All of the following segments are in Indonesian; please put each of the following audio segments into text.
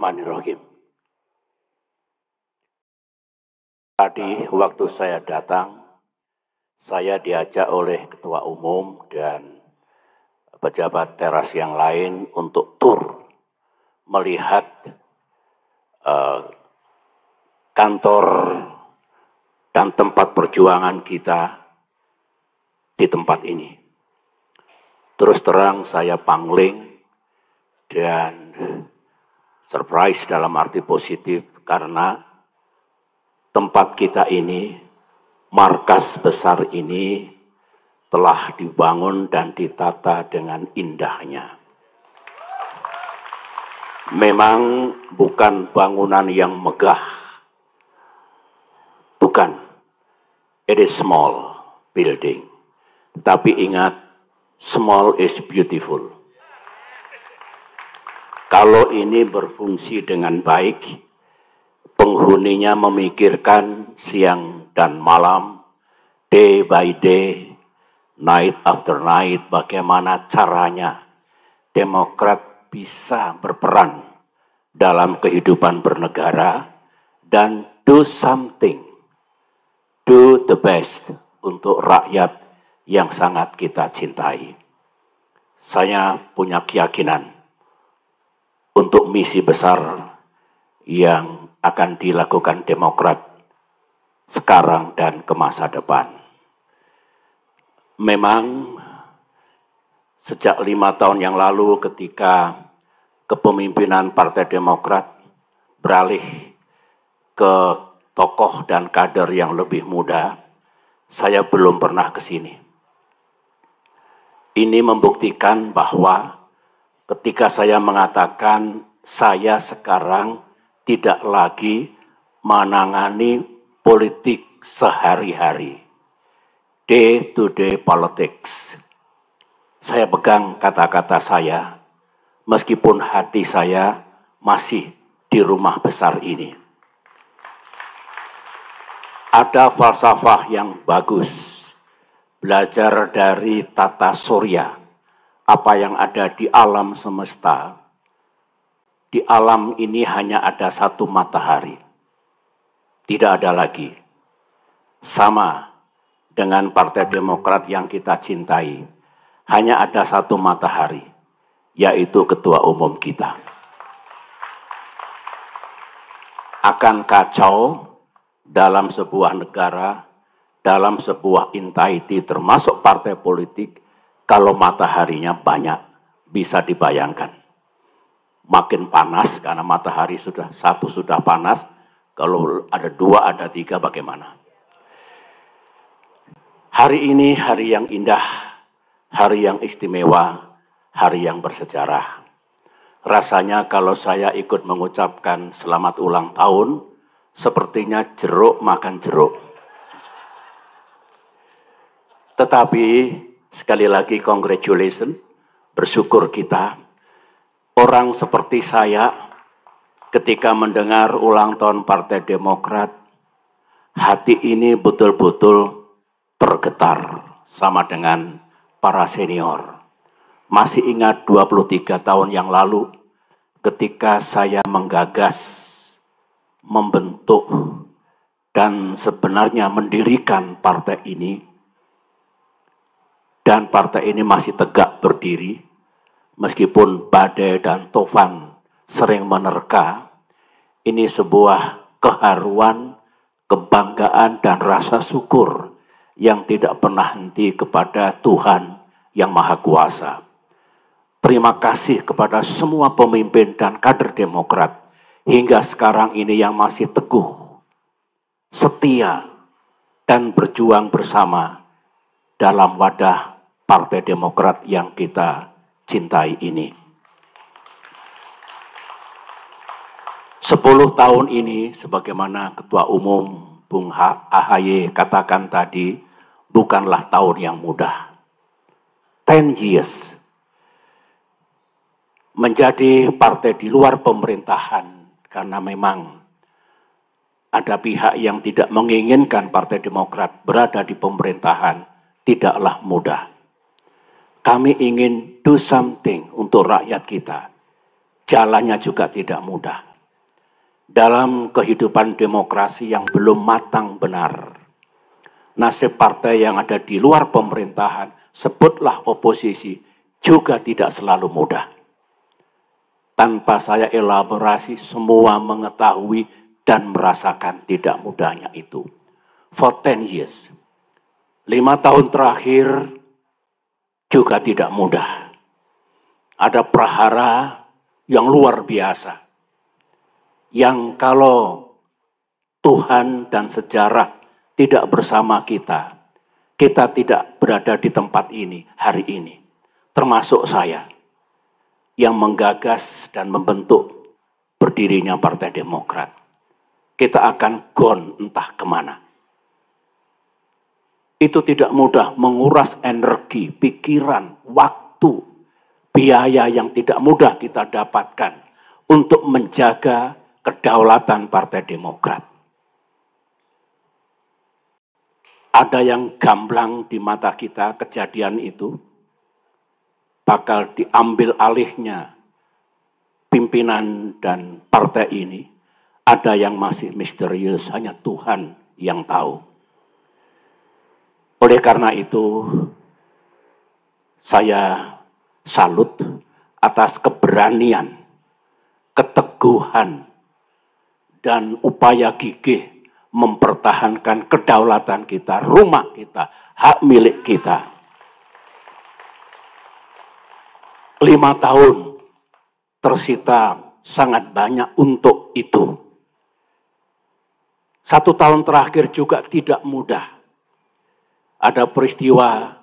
Bismillahirrahmanirrahim. Tadi waktu saya datang, saya diajak oleh ketua umum dan pejabat teras yang lain untuk tur melihat uh, kantor dan tempat perjuangan kita di tempat ini. Terus terang saya pangling dan Surprise dalam arti positif karena tempat kita ini, markas besar ini telah dibangun dan ditata dengan indahnya. Memang bukan bangunan yang megah. Bukan. It is small building. Tapi ingat, small is beautiful. Kalau ini berfungsi dengan baik, penghuninya memikirkan siang dan malam, day by day, night after night, bagaimana caranya Demokrat bisa berperan dalam kehidupan bernegara dan do something, do the best untuk rakyat yang sangat kita cintai. Saya punya keyakinan untuk misi besar yang akan dilakukan Demokrat sekarang dan ke masa depan. Memang sejak lima tahun yang lalu ketika kepemimpinan Partai Demokrat beralih ke tokoh dan kader yang lebih muda, saya belum pernah ke sini. Ini membuktikan bahwa ketika saya mengatakan saya sekarang tidak lagi menangani politik sehari-hari. Day to day politics. Saya pegang kata-kata saya, meskipun hati saya masih di rumah besar ini. Ada falsafah yang bagus, belajar dari tata surya, apa yang ada di alam semesta. Di alam ini hanya ada satu matahari. Tidak ada lagi. Sama dengan Partai Demokrat yang kita cintai. Hanya ada satu matahari, yaitu ketua umum kita. Akan kacau dalam sebuah negara, dalam sebuah entity termasuk partai politik, kalau mataharinya banyak, bisa dibayangkan. Makin panas karena matahari sudah satu sudah panas, kalau ada dua, ada tiga bagaimana? Hari ini hari yang indah, hari yang istimewa, hari yang bersejarah. Rasanya kalau saya ikut mengucapkan selamat ulang tahun, sepertinya jeruk makan jeruk. Tetapi Sekali lagi congratulations, bersyukur kita. Orang seperti saya ketika mendengar ulang tahun Partai Demokrat, hati ini betul-betul tergetar sama dengan para senior. Masih ingat 23 tahun yang lalu ketika saya menggagas membentuk dan sebenarnya mendirikan partai ini dan partai ini masih tegak berdiri, meskipun badai dan tofan sering menerka, ini sebuah keharuan, kebanggaan, dan rasa syukur yang tidak pernah henti kepada Tuhan yang Maha Kuasa. Terima kasih kepada semua pemimpin dan kader Demokrat hingga sekarang ini yang masih teguh, setia, dan berjuang bersama dalam wadah Partai Demokrat yang kita cintai ini. Sepuluh tahun ini, sebagaimana Ketua Umum Bung AHY katakan tadi, bukanlah tahun yang mudah. Ten years. Menjadi partai di luar pemerintahan, karena memang ada pihak yang tidak menginginkan Partai Demokrat berada di pemerintahan, tidaklah mudah. Kami ingin do something untuk rakyat kita. Jalannya juga tidak mudah. Dalam kehidupan demokrasi yang belum matang benar, nasib partai yang ada di luar pemerintahan, sebutlah oposisi, juga tidak selalu mudah. Tanpa saya elaborasi, semua mengetahui dan merasakan tidak mudahnya itu. For 10 years, lima tahun terakhir juga tidak mudah. Ada prahara yang luar biasa. Yang kalau Tuhan dan sejarah tidak bersama kita, kita tidak berada di tempat ini hari ini. Termasuk saya yang menggagas dan membentuk berdirinya Partai Demokrat. Kita akan gone entah kemana. Itu tidak mudah menguras energi, pikiran, waktu, biaya yang tidak mudah kita dapatkan untuk menjaga kedaulatan Partai Demokrat. Ada yang gamblang di mata kita kejadian itu bakal diambil alihnya pimpinan dan partai ini. Ada yang masih misterius, hanya Tuhan yang tahu. Oleh karena itu, saya salut atas keberanian, keteguhan, dan upaya gigih mempertahankan kedaulatan kita, rumah kita, hak milik kita. Lima tahun tersita sangat banyak untuk itu. Satu tahun terakhir juga tidak mudah ada peristiwa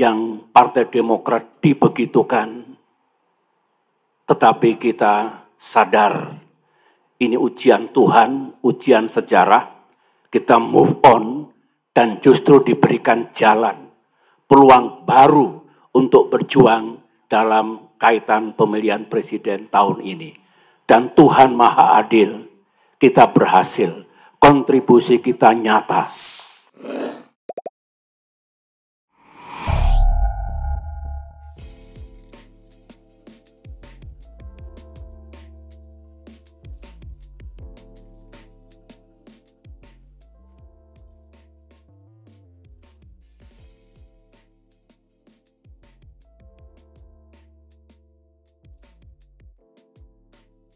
yang Partai Demokrat dibegitukan. Tetapi kita sadar ini ujian Tuhan, ujian sejarah. Kita move on dan justru diberikan jalan, peluang baru untuk berjuang dalam kaitan pemilihan presiden tahun ini. Dan Tuhan Maha Adil, kita berhasil. Kontribusi kita nyata.